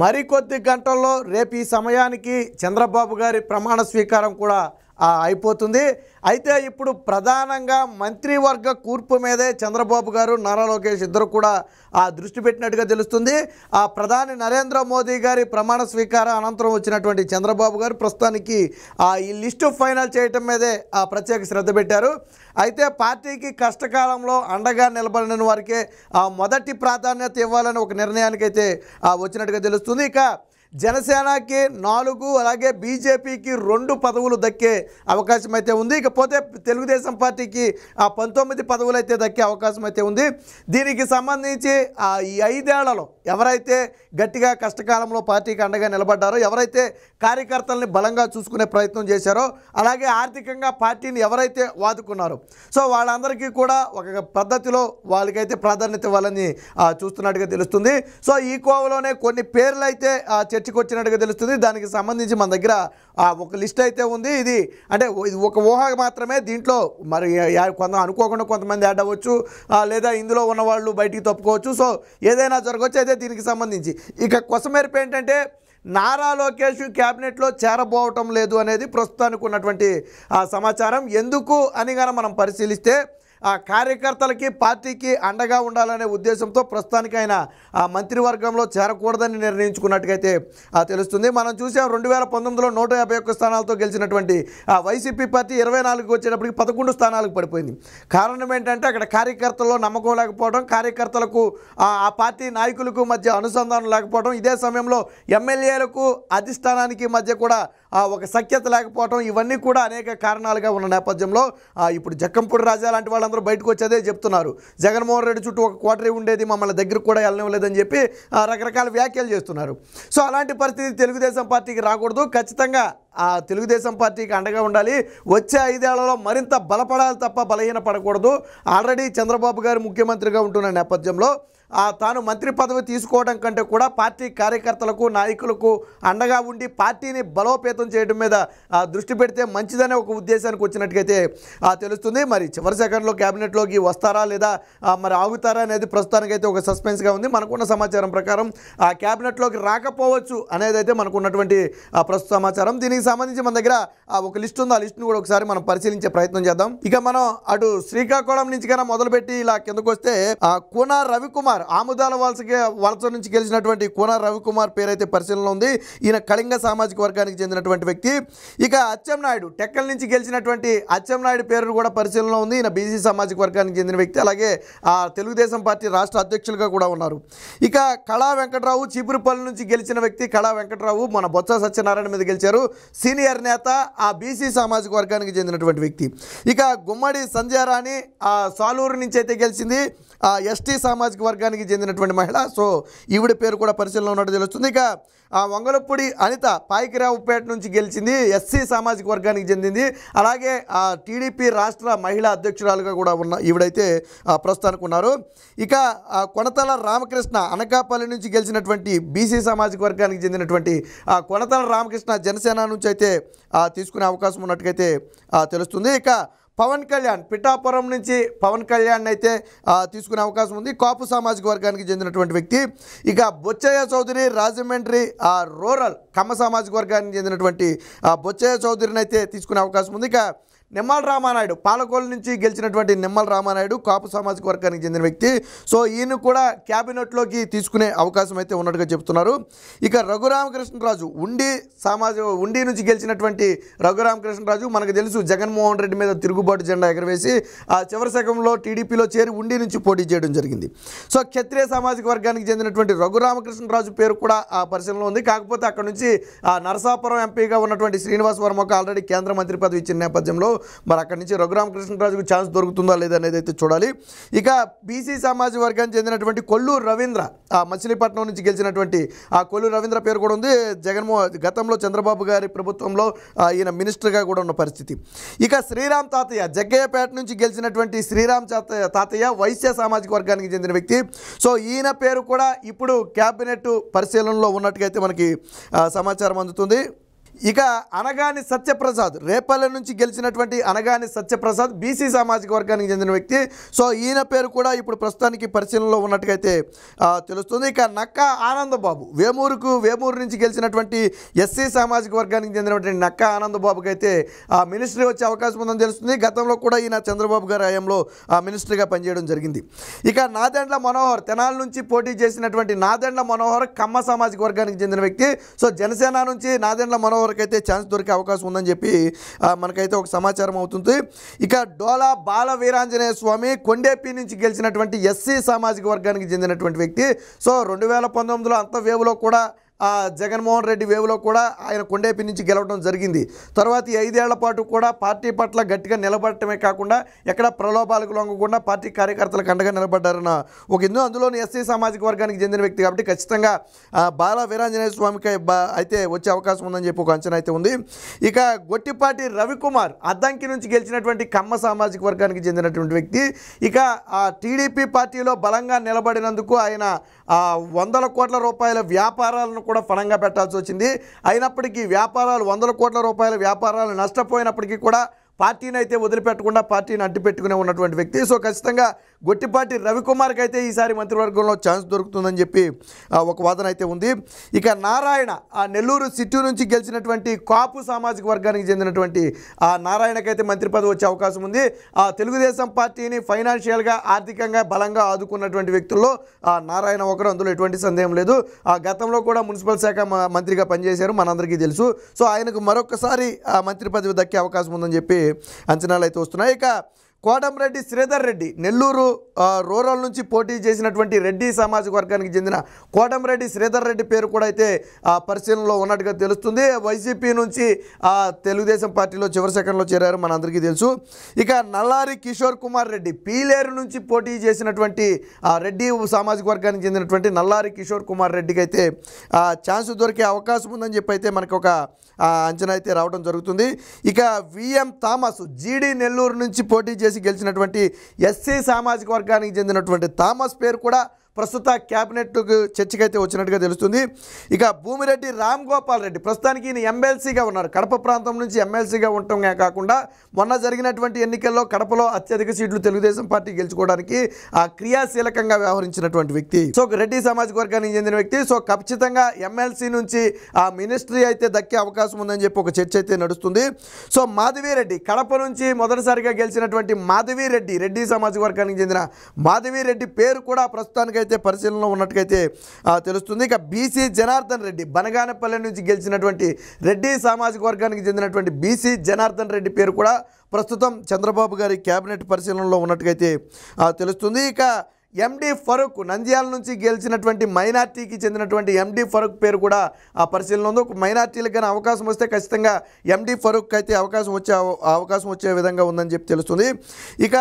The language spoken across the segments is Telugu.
మరికొద్ది గంటల్లో రేపు ఈ సమయానికి చంద్రబాబు గారి ప్రమాణ స్వీకారం కూడా అయిపోతుంది అయితే ఇప్పుడు ప్రధానంగా మంత్రివర్గ కూర్పు మీదే చంద్రబాబు గారు నారా లోకేష్ ఇద్దరు కూడా ఆ దృష్టి పెట్టినట్టుగా తెలుస్తుంది ఆ ప్రధాని నరేంద్ర మోదీ గారి ప్రమాణ స్వీకార అనంతరం వచ్చినటువంటి చంద్రబాబు గారు ప్రస్తుతానికి ఆ ఈ లిస్టు ఫైనల్ చేయటం మీదే ఆ ప్రత్యేక శ్రద్ధ పెట్టారు అయితే పార్టీకి కష్టకాలంలో అండగా నిలబడిన వారికే ఆ మొదటి ప్రాధాన్యత ఇవ్వాలని ఒక నిర్ణయానికైతే వచ్చినట్టుగా తెలుస్తుంది ఇక జనసేనకి నాలుగు అలాగే బీజేపీకి రెండు పదవులు దక్కే అవకాశం అయితే ఉంది ఇకపోతే తెలుగుదేశం పార్టీకి ఆ పంతొమ్మిది పదవులు అయితే దక్కే అవకాశం అయితే ఉంది దీనికి సంబంధించి ఈ ఐదేళ్లలో ఎవరైతే గట్టిగా కష్టకాలంలో పార్టీకి అండగా నిలబడ్డారో ఎవరైతే కార్యకర్తల్ని బలంగా చూసుకునే ప్రయత్నం చేశారో అలాగే ఆర్థికంగా పార్టీని ఎవరైతే వాదుకున్నారో సో వాళ్ళందరికీ కూడా ఒక పద్ధతిలో వాళ్ళకైతే ప్రాధాన్యత ఇవ్వాలని చూస్తున్నట్టుగా తెలుస్తుంది సో ఈ కోవలోనే కొన్ని పేర్లు అయితే చర్చకు వచ్చినట్టుగా తెలుస్తుంది దానికి సంబంధించి మన దగ్గర ఒక లిస్ట్ అయితే ఉంది ఇది అంటే ఇది ఒక ఊహ మాత్రమే దీంట్లో మరి కొంత అనుకోకుండా కొంతమంది యాడ్ అవ్వచ్చు లేదా ఇందులో ఉన్నవాళ్ళు బయటికి తప్పుకోవచ్చు సో ఏదైనా జరగవచ్చు అయితే దీనికి సంబంధించి ఇక కొసమెరుపు ఏంటంటే నారా లోకేష్ క్యాబినెట్లో చేరబోవటం లేదు అనేది ప్రస్తుతానికి ఉన్నటువంటి సమాచారం ఎందుకు అని మనం పరిశీలిస్తే ఆ కార్యకర్తలకి పార్టీకి అండగా ఉండాలనే ఉద్దేశంతో ప్రస్తుతానికి ఆయన ఆ మంత్రివర్గంలో చేరకూడదని నిర్ణయించుకున్నట్టుగైతే తెలుస్తుంది మనం చూసాం రెండు వేల పంతొమ్మిదిలో నూట యాభై ఒక్క స్థానాలతో గెలిచినటువంటి ఆ వైసీపీ పార్టీ ఇరవై నాలుగుకి వచ్చేటప్పటికి పదకొండు స్థానాలకు పడిపోయింది కారణం ఏంటంటే అక్కడ కార్యకర్తల్లో నమ్మకం లేకపోవడం కార్యకర్తలకు ఆ పార్టీ నాయకులకు మధ్య అనుసంధానం లేకపోవడం ఇదే సమయంలో ఎమ్మెల్యేలకు అధిష్టానానికి మధ్య కూడా ఒక సఖ్యత లేకపోవడం ఇవన్నీ కూడా అనేక కారణాలుగా ఉన్న నేపథ్యంలో ఇప్పుడు జక్కంపూడి రాజా లాంటి వాళ్ళందరూ మాత్రం బయటకు వచ్చేదే చెప్తున్నారు జగన్మోహన్ రెడ్డి చుట్టూ ఒక కోటరీ ఉండేది మమ్మల్ని దగ్గరకు కూడా వెళ్ళనివ్వలేదని చెప్పి రకరకాల వ్యాఖ్యలు చేస్తున్నారు సో అలాంటి పరిస్థితి తెలుగుదేశం పార్టీకి రాకూడదు ఖచ్చితంగా ఆ తెలుగుదేశం పార్టీకి అండగా ఉండాలి వచ్చే ఐదేళ్లలో మరింత బలపడాలి తప్ప బలహీన పడకూడదు ఆల్రెడీ చంద్రబాబు గారు ముఖ్యమంత్రిగా ఉంటున్న నేపథ్యంలో తాను మంత్రి పదవి తీసుకోవడం కంటే కూడా పార్టీ కార్యకర్తలకు నాయకులకు అండగా ఉండి పార్టీని బలోపేతం చేయడం మీద దృష్టి పెడితే మంచిదనే ఒక ఉద్దేశానికి వచ్చినట్టుగైతే తెలుస్తుంది మరి చివరి సెకండ్లో క్యాబినెట్లోకి వస్తారా లేదా మరి ఆగుతారా అనేది ప్రస్తుతానికైతే ఒక సస్పెన్స్గా ఉంది మనకున్న సమాచారం ప్రకారం ఆ క్యాబినెట్లోకి రాకపోవచ్చు అనేది అయితే మనకున్నటువంటి ప్రస్తుత సమాచారం దీనికి సంబంధించి మన దగ్గర ఒక లిస్ట్ ఉంది ఆ లిస్ట్ను కూడా ఒకసారి మనం పరిశీలించే ప్రయత్నం చేద్దాం ఇక మనం అటు శ్రీకాకుళం నుంచి కన్నా మొదలుపెట్టి ఇలా కిందకు వస్తే కోనా రవికుమార్ రవికుమార్ ఆముదాల వలస వలస నుంచి గెలిచినటువంటి కోన రవికుమార్ పేరైతే పరిశీలనలో ఉంది ఈయన కళింగ సామాజిక వర్గానికి చెందినటువంటి వ్యక్తి ఇక అచ్చెంనాయుడు టెక్కల నుంచి గెలిచినటువంటి అచ్చెంనాయుడు పేరు కూడా పరిశీలనలో ఉంది ఈయన బీసీ సామాజిక వర్గానికి చెందిన వ్యక్తి అలాగే ఆ తెలుగుదేశం పార్టీ రాష్ట్ర అధ్యక్షులుగా కూడా ఉన్నారు ఇక కళా వెంకటరావు చీపురుపల్లి నుంచి గెలిచిన వ్యక్తి కళా వెంకటరావు మన బొత్స సత్యనారాయణ మీద గెలిచారు సీనియర్ నేత ఆ బీసీ సామాజిక వర్గానికి చెందినటువంటి వ్యక్తి ఇక గుమ్మడి సంధ్యారాణి సాలూరు నుంచి అయితే గెలిచింది ఆ ఎస్టీ సామాజిక వర్గానికి వర్గానికి చెందినటువంటి మహిళ సో ఈవిడ పేరు కూడా పరిశీలన ఉన్నట్టు తెలుస్తుంది ఇక ఆ వంగలపూడి అనిత పాయకిరావుపేట నుంచి గెలిచింది ఎస్సీ సామాజిక వర్గానికి చెందింది అలాగే ఆ టీడీపీ రాష్ట్ర మహిళా అధ్యక్షురాలుగా కూడా ఉన్న ఈవిడైతే ప్రస్తుతానికి ఉన్నారు ఇక కొనతల రామకృష్ణ అనకాపల్లి నుంచి గెలిచినటువంటి బీసీ సామాజిక వర్గానికి చెందినటువంటి ఆ కొనతల రామకృష్ణ జనసేన నుంచి అయితే తీసుకునే అవకాశం అయితే తెలుస్తుంది ఇక పవన్ కళ్యాణ్ పిఠాపురం నుంచి పవన్ కళ్యాణ్ అయితే తీసుకునే అవకాశం ఉంది కాపు సామాజిక వర్గానికి చెందినటువంటి వ్యక్తి ఇక బొచ్చయ్య చౌదరి రాజమండ్రి రూరల్ కమ్మ సామాజిక వర్గానికి చెందినటువంటి బొచ్చయ్య చౌదరిని అయితే తీసుకునే అవకాశం ఉంది ఇక నిమ్మల రామానాయుడు పాలకోలు నుంచి గెలిచినటువంటి నిమ్మల రామానాయుడు కాపు సామాజిక వర్గానికి చెందిన వ్యక్తి సో ఈయన కూడా క్యాబినెట్లోకి తీసుకునే అవకాశం అయితే ఉన్నట్టుగా చెప్తున్నారు ఇక రఘురామకృష్ణరాజు ఉండి సామాజిక ఉండి నుంచి గెలిచినటువంటి రఘురామకృష్ణరాజు మనకు తెలుసు జగన్మోహన్ రెడ్డి మీద తిరుగుబాటు జెండా ఎగరవేసి ఆ చివరి శకంలో టీడీపీలో చేరి ఉండి నుంచి పోటీ చేయడం జరిగింది సో క్షత్రియ సామాజిక వర్గానికి చెందినటువంటి రఘురామకృష్ణరాజు పేరు కూడా ఆ పరిశీలనలో ఉంది కాకపోతే అక్కడ నుంచి నరసాపురం ఎంపీగా ఉన్నటువంటి శ్రీనివాస్ వర్మకు ఆల్రెడీ కేంద్ర మంత్రి పదవి ఇచ్చిన నేపథ్యంలో మరి అక్కడి నుంచి రఘురామకృష్ణరాజుకు ఛాన్స్ దొరుకుతుందా లేదనేది అయితే చూడాలి ఇక బీసీ సమాజ వర్గానికి చెందినటువంటి కొల్లూరు రవీంద్ర ఆ మచిలీపట్నం నుంచి గెలిచినటువంటి ఆ కొల్లూరు రవీంద్ర పేరు కూడా ఉంది జగన్మోహన్ గతంలో చంద్రబాబు గారి ప్రభుత్వంలో ఈయన మినిస్టర్గా కూడా ఉన్న పరిస్థితి ఇక శ్రీరామ్ తాతయ్య జగ్గయ్యపేట నుంచి గెలిచినటువంటి శ్రీరామ్ తాతయ్య వైశ్య సామాజిక వర్గానికి చెందిన వ్యక్తి సో ఈయన పేరు కూడా ఇప్పుడు క్యాబినెట్ పరిశీలనలో ఉన్నట్టుగా అయితే మనకి సమాచారం అందుతుంది ఇక అనగాని సత్యప్రసాద్ రేపల్లె నుంచి గెలిచినటువంటి అనగాని సత్యప్రసాద్ బీసీ సామాజిక వర్గానికి చెందిన వ్యక్తి సో ఈయన పేరు కూడా ఇప్పుడు ప్రస్తుతానికి పరిశీలనలో ఉన్నట్టుగైతే తెలుస్తుంది ఇక నక్కా ఆనందబాబు వేమూరుకు వేమూరు నుంచి గెలిచినటువంటి ఎస్సీ సామాజిక వర్గానికి చెందినటువంటి నక్కా ఆనందబాబుకి అయితే ఆ మినిస్ట్రీ వచ్చే అవకాశం ఉందని తెలుస్తుంది గతంలో కూడా ఈయన చంద్రబాబు గారి హయాంలో ఆ మినిస్ట్రీగా పనిచేయడం జరిగింది ఇక నాదెండ్ల మనోహర్ తెనాల నుంచి పోటీ చేసినటువంటి నాదెండ్ల మనోహర్ కమ్మ సామాజిక వర్గానికి చెందిన వ్యక్తి సో జనసేన నుంచి నాదెండ్ల మనోహర్ వరకు అయితే ఛాన్స్ దొరికే అవకాశం ఉందని చెప్పి మనకైతే ఒక సమాచారం అవుతుంది ఇక డోలా బాల వీరాంజనేయ స్వామి కొండేపి నుంచి గెలిచినటువంటి ఎస్సీ సామాజిక వర్గానికి చెందినటువంటి వ్యక్తి సో రెండు వేల పంతొమ్మిదిలో అంత వేవ్లో కూడా జగన్మోహన్ రెడ్డి వేవులో కూడా ఆయన కొండేపి నుంచి గెలవడం జరిగింది తర్వాత ఈ ఐదేళ్ల పాటు కూడా పార్టీ పట్ల గట్టిగా నిలబడటమే కాకుండా ఎక్కడ ప్రలోభాలకు లొంగకుండా పార్టీ కార్యకర్తలకు అండగా నిలబడ్డారన్న ఒక ఇందు అందులోని ఎస్సీ సామాజిక వర్గానికి చెందిన వ్యక్తి కాబట్టి ఖచ్చితంగా బాల వీరాంజనేయ స్వామికి అయితే వచ్చే అవకాశం ఉందని చెప్పి ఒక అంచనా అయితే ఉంది ఇక గొట్టిపాటి రవికుమార్ అద్దంకి నుంచి గెలిచినటువంటి కమ్మ సామాజిక వర్గానికి చెందినటువంటి వ్యక్తి ఇక ఆ టీడీపీ పార్టీలో బలంగా నిలబడినందుకు ఆయన వందల కోట్ల రూపాయల వ్యాపారాలను కూడా ఫలంగా పెట్టాల్సి వచ్చింది అయినప్పటికీ వ్యాపారాలు వందల కోట్ల రూపాయల వ్యాపారాలు నష్టపోయినప్పటికీ కూడా పార్టీని అయితే వదిలిపెట్టకుండా పార్టీని అడ్డుపెట్టుకునే ఉన్నటువంటి వ్యక్తి సో ఖచ్చితంగా గొట్టిపాటి రవికుమార్కి అయితే ఈసారి మంత్రివర్గంలో ఛాన్స్ దొరుకుతుందని చెప్పి ఒక వాదన అయితే ఉంది ఇక నారాయణ ఆ నెల్లూరు సిటీ నుంచి గెలిచినటువంటి కాపు సామాజిక వర్గానికి చెందినటువంటి ఆ నారాయణకైతే మంత్రి పదవి వచ్చే అవకాశం ఉంది ఆ తెలుగుదేశం పార్టీని ఫైనాన్షియల్గా ఆర్థికంగా బలంగా ఆదుకున్నటువంటి వ్యక్తుల్లో ఆ నారాయణ ఒకరు అందులో ఎటువంటి సందేహం లేదు ఆ గతంలో కూడా మున్సిపల్ శాఖ మంత్రిగా పనిచేశారు మనందరికీ తెలుసు సో ఆయనకు మరొకసారి ఆ మంత్రి పదవి దక్కే అవకాశం ఉందని చెప్పి అంచనాలు అయితే వస్తున్నాయి ఇక కోటంరెడ్డి శ్రీధర్ రెడ్డి నెల్లూరు రూరల్ నుంచి పోటీ చేసినటువంటి రెడ్డి సామాజిక వర్గానికి చెందిన కోటంరెడ్డి శ్రీధర్ రెడ్డి పేరు కూడా అయితే పరిశీలనలో ఉన్నట్టుగా తెలుస్తుంది వైసీపీ నుంచి తెలుగుదేశం పార్టీలో చివరి సెకండ్లో చేరారు మనందరికీ తెలుసు ఇక నల్లారి కిషోర్ కుమార్ రెడ్డి పీలేరు నుంచి పోటీ చేసినటువంటి రెడ్డి సామాజిక వర్గానికి చెందినటువంటి నల్లారి కిషోర్ కుమార్ రెడ్డికి అయితే ఛాన్స్ దొరికే అవకాశం ఉందని చెప్పి అయితే మనకు ఒక అంచనా అయితే రావడం జరుగుతుంది ఇక విఎం థామస్ జీడీ నెల్లూరు నుంచి పోటీ చేసి గెలిచినటువంటి ఎస్సీ సామాజిక వర్గానికి చెందినటువంటి థామస్ పేరు కూడా ప్రస్తుత క్యాబినెట్కు చర్చకైతే వచ్చినట్టుగా తెలుస్తుంది ఇక భూమిరెడ్డి రామ్ గోపాల్ రెడ్డి ప్రస్తుతానికి ఈయన ఎమ్మెల్సీగా ఉన్నారు కడప ప్రాంతం నుంచి ఎమ్మెల్సీగా ఉండటమే కాకుండా మొన్న జరిగినటువంటి ఎన్నికల్లో కడపలో అత్యధిక సీట్లు తెలుగుదేశం పార్టీ గెలుచుకోవడానికి ఆ క్రియాశీలకంగా వ్యవహరించినటువంటి వ్యక్తి సో రెడ్డి సామాజిక వర్గానికి చెందిన వ్యక్తి సో ఖచ్చితంగా ఎమ్మెల్సీ నుంచి ఆ మినిస్ట్రీ అయితే దక్కే అవకాశం ఉందని చెప్పి ఒక చర్చ అయితే నడుస్తుంది సో రెడ్డి కడప నుంచి మొదటిసారిగా గెలిచినటువంటి మాధవిరెడ్డి రెడ్డి సామాజిక వర్గానికి చెందిన రెడ్డి పేరు కూడా ప్రస్తుతానికి అయితే పరిశీలనలో ఉన్నట్టుగైతే తెలుస్తుంది ఇక బీసీ జనార్దన్ రెడ్డి బనగానపల్లి నుంచి గెలిచినటువంటి రెడ్డి సామాజిక వర్గానికి చెందినటువంటి బీసీ జనార్దన్ రెడ్డి పేరు కూడా ప్రస్తుతం చంద్రబాబు గారి క్యాబినెట్ పరిశీలనలో ఉన్నట్టుగైతే తెలుస్తుంది ఇక ఎండి ఫరూక్ నంద్యాల నుంచి గెలిచినటువంటి మైనార్టీకి చెందినటువంటి ఎండి ఫరూక్ పేరు కూడా ఆ పరిశీలన ఉంది ఒక మైనార్టీలకు కానీ అవకాశం వస్తే ఖచ్చితంగా ఎండి ఫరూక్ అయితే అవకాశం వచ్చే అవకాశం వచ్చే విధంగా ఉందని చెప్పి తెలుస్తుంది ఇక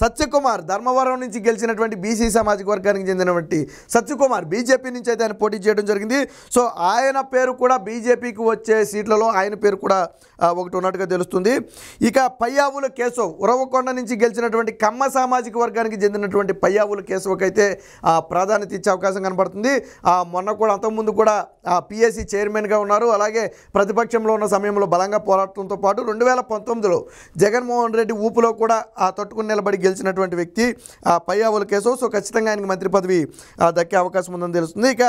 సత్యకుమార్ ధర్మవరం నుంచి గెలిచినటువంటి బీసీ సామాజిక వర్గానికి చెందినటువంటి సత్యకుమార్ బీజేపీ నుంచి అయితే ఆయన పోటీ చేయడం జరిగింది సో ఆయన పేరు కూడా బీజేపీకి వచ్చే సీట్లలో ఆయన పేరు కూడా ఒకటి ఉన్నట్టుగా తెలుస్తుంది ఇక పయ్యావుల కేశవ్ ఉరవకొండ నుంచి గెలిచినటువంటి కమ్మ సామాజిక వర్గానికి చెందినటువంటి పయ్యావు కేసు ఒక అయితే ప్రాధాన్యత ఇచ్చే అవకాశం కనబడుతుంది మొన్న కూడా అంతకుముందు కూడా పిఎస్సి చైర్మన్గా ఉన్నారు అలాగే ప్రతిపక్షంలో ఉన్న సమయంలో బలంగా పోరాటంతో పాటు రెండు వేల పంతొమ్మిదిలో జగన్మోహన్ రెడ్డి ఊపులో కూడా ఆ తట్టుకుని నిలబడి గెలిచినటువంటి వ్యక్తి పై ఆవుల కేసు సో ఖచ్చితంగా ఆయనకి మంత్రి పదవి దక్కే అవకాశం ఉందని తెలుస్తుంది ఇక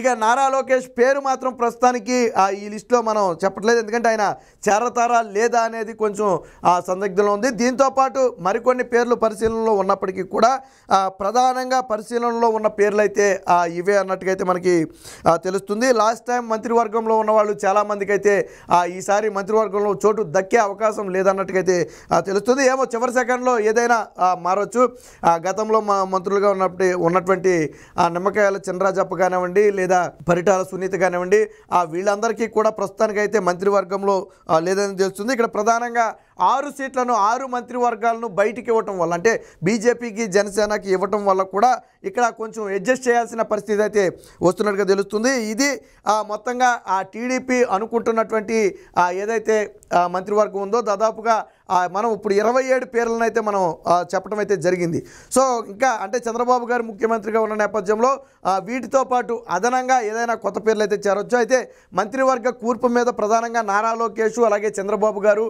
ఇక నారా లోకేష్ పేరు మాత్రం ప్రస్తుతానికి ఈ లిస్టులో మనం చెప్పట్లేదు ఎందుకంటే ఆయన చేరతారా లేదా అనేది కొంచెం సందిగ్ధంలో ఉంది దీంతోపాటు మరికొన్ని పేర్లు పరిశీలనలో ఉన్నప్పటికీ కూడా ప్రధానంగా పరిశీలనలో ఉన్న పేర్లు అయితే ఇవే అన్నట్టుగా అయితే మనకి తెలుస్తుంది లాస్ట్ టైం మంత్రివర్గంలో ఉన్నవాళ్ళు చాలామందికి అయితే ఈసారి మంత్రివర్గంలో చోటు దక్కే అవకాశం లేదన్నట్టుగైతే తెలుస్తుంది ఏమో చివరి సెకండ్లో ఏదైనా మారవచ్చు గతంలో మంత్రులుగా ఉన్నప్పుడు ఉన్నటువంటి నిమ్మకాయల చంద్రాజప్ప కానివ్వండి లేదా పరిటాల సునీత కానివ్వండి ఆ వీళ్ళందరికీ కూడా ప్రస్తుతానికి అయితే మంత్రివర్గంలో లేదని తెలుస్తుంది ఇక్కడ ప్రధానంగా ఆరు సీట్లను ఆరు మంత్రివర్గాలను బయటికి ఇవ్వటం వల్ల అంటే బీజేపీకి జనసేనకి ఇవ్వటం వల్ల కూడా ఇక్కడ కొంచెం అడ్జస్ట్ చేయాల్సిన పరిస్థితి అయితే వస్తున్నట్టుగా తెలుస్తుంది ఇది మొత్తంగా ఆ టీడీపీ అనుకుంటున్నటువంటి ఏదైతే మంత్రివర్గం ఉందో దాదాపుగా మనం ఇప్పుడు ఇరవై ఏడు పేర్లను అయితే మనం చెప్పడం అయితే జరిగింది సో ఇంకా అంటే చంద్రబాబు గారు ముఖ్యమంత్రిగా ఉన్న నేపథ్యంలో వీటితో పాటు అదనంగా ఏదైనా కొత్త పేర్లు అయితే చేరొచ్చు అయితే మంత్రివర్గ కూర్పు మీద ప్రధానంగా నారా లోకేష్ అలాగే చంద్రబాబు గారు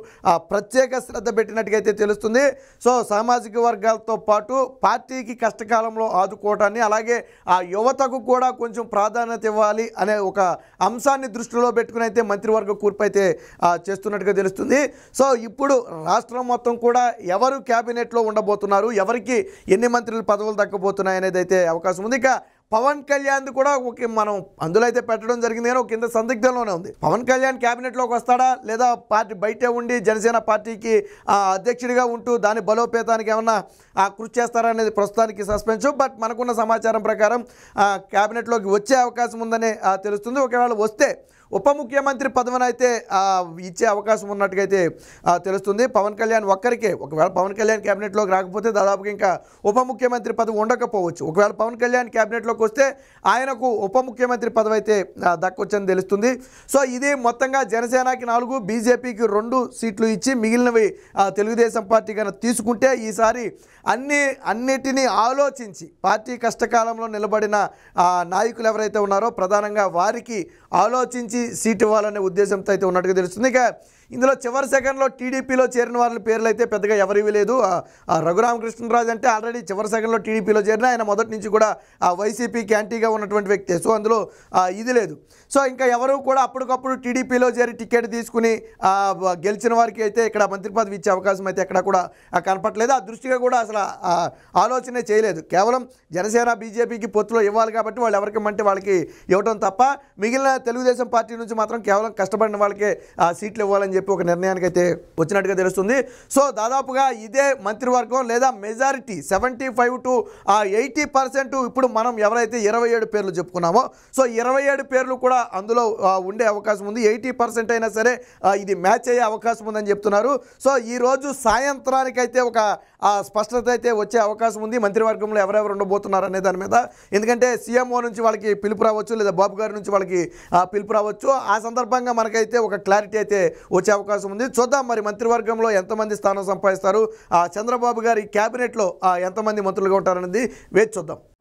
ప్రత్యేక శ్రద్ధ పెట్టినట్టుగైతే తెలుస్తుంది సో సామాజిక వర్గాలతో పాటు పార్టీకి కష్టకాలంలో ఆదుకోవటాన్ని అలాగే ఆ యువతకు కూడా కొంచెం ప్రాధాన్యత ఇవ్వాలి అనే ఒక అంశాన్ని దృష్టిలో పెట్టుకుని అయితే మంత్రివర్గ కూర్పు అయితే చేస్తున్నట్టుగా తెలుస్తుంది సో ఇప్పుడు రాష్ట్రం మొత్తం కూడా ఎవరు క్యాబినెట్లో ఉండబోతున్నారు ఎవరికి ఎన్ని మంత్రులు పదవులు దక్కబోతున్నాయి అనేది అయితే అవకాశం ఉంది ఇక పవన్ కళ్యాణ్ కూడా ఒక మనం అందులో అయితే పెట్టడం జరిగింది కానీ ఒక కింద సందిగ్ధంలోనే ఉంది పవన్ కళ్యాణ్ క్యాబినెట్లోకి వస్తాడా లేదా పార్టీ బయటే ఉండి జనసేన పార్టీకి అధ్యక్షుడిగా ఉంటూ దాని బలోపేతానికి ఏమన్నా కృషి చేస్తారా అనేది ప్రస్తుతానికి సస్పెన్స్ బట్ మనకున్న సమాచారం ప్రకారం క్యాబినెట్లోకి వచ్చే అవకాశం ఉందని తెలుస్తుంది ఒకవేళ వస్తే ఉప ముఖ్యమంత్రి పదవినైతే ఇచ్చే అవకాశం ఉన్నట్టుగైతే తెలుస్తుంది పవన్ కళ్యాణ్ ఒక్కరికే ఒకవేళ పవన్ కళ్యాణ్ క్యాబినెట్లోకి రాకపోతే దాదాపుగా ఇంకా ఉప ముఖ్యమంత్రి పదవి ఉండకపోవచ్చు ఒకవేళ పవన్ కళ్యాణ్ క్యాబినెట్లోకి వస్తే ఆయనకు ఉప ముఖ్యమంత్రి పదవి అయితే దక్కొచ్చని తెలుస్తుంది సో ఇది మొత్తంగా జనసేనకి నాలుగు బీజేపీకి రెండు సీట్లు ఇచ్చి మిగిలినవి తెలుగుదేశం పార్టీ కనుక తీసుకుంటే ఈసారి అన్ని అన్నిటినీ ఆలోచించి పార్టీ కష్టకాలంలో నిలబడిన నాయకులు ఎవరైతే ఉన్నారో ప్రధానంగా వారికి ఆలోచించి సీట్ ఇవ్వాలనే ఉద్దేశంతో అయితే ఉన్నట్టుగా తెలుస్తుంది ఇక ఇందులో చివరి సెకండ్లో టీడీపీలో చేరిన వాళ్ళ పేర్లు అయితే పెద్దగా ఎవరివి లేదు రఘురామకృష్ణరాజు అంటే ఆల్రెడీ చివరి సెకండ్లో టీడీపీలో చేరిన ఆయన మొదటి నుంచి కూడా వైసీపీ క్యాంటీగా ఉన్నటువంటి వ్యక్తి సో అందులో ఇది లేదు సో ఇంకా ఎవరు కూడా అప్పటికప్పుడు టీడీపీలో చేరి టికెట్ తీసుకుని గెలిచిన వారికి అయితే ఇక్కడ మంత్రి పదవి ఇచ్చే అవకాశం అయితే ఎక్కడ కూడా కనపట్లేదు ఆ దృష్టిగా కూడా అసలు ఆలోచనే చేయలేదు కేవలం జనసేన బీజేపీకి పొత్తులో ఇవ్వాలి కాబట్టి వాళ్ళు ఎవరికి ఎవరికమంటే వాళ్ళకి ఇవ్వడం తప్ప మిగిలిన తెలుగుదేశం పార్టీ నుంచి మాత్రం కేవలం కష్టపడిన వాళ్ళకే సీట్లు ఇవ్వాలని చెప్పి ఒక నిర్ణయానికి అయితే వచ్చినట్టుగా తెలుస్తుంది సో దాదాపుగా ఇదే మంత్రివర్గం లేదా majority seventy five to eighty percent ఇప్పుడు మనం ఎవరైతే ఇరవై ఏడు పేర్లు చెప్పుకున్నామో సో ఇరవై ఏడు పేర్లు కూడా అందులో ఉండే అవకాశం ఉంది ఎయిటీ పర్సెంట్ అయినా సరే ఇది మ్యాచ్ అయ్యే అవకాశం ఉందని చెప్తున్నారు సో ఈరోజు సాయంత్రానికైతే ఒక స్పష్టత అయితే వచ్చే అవకాశం ఉంది మంత్రివర్గంలో ఎవరెవరు ఉండబోతున్నారు అనే దాని మీద ఎందుకంటే సీఎంఓ నుంచి వాళ్ళకి పిలుపు రావచ్చు లేదా బాబు గారి నుంచి వాళ్ళకి పిలుపు రావచ్చు ఆ సందర్భంగా మనకైతే ఒక క్లారిటీ అయితే వచ్చే అవకాశం ఉంది చూద్దాం మరి మంత్రివర్గంలో ఎంతమంది స్థానం సంపాదిస్తారు చంద్రబాబు గారి క్యాబినెట్లో ఎంతమంది మంత్రులుగా ఉంటారనేది వేచి చూద్దాం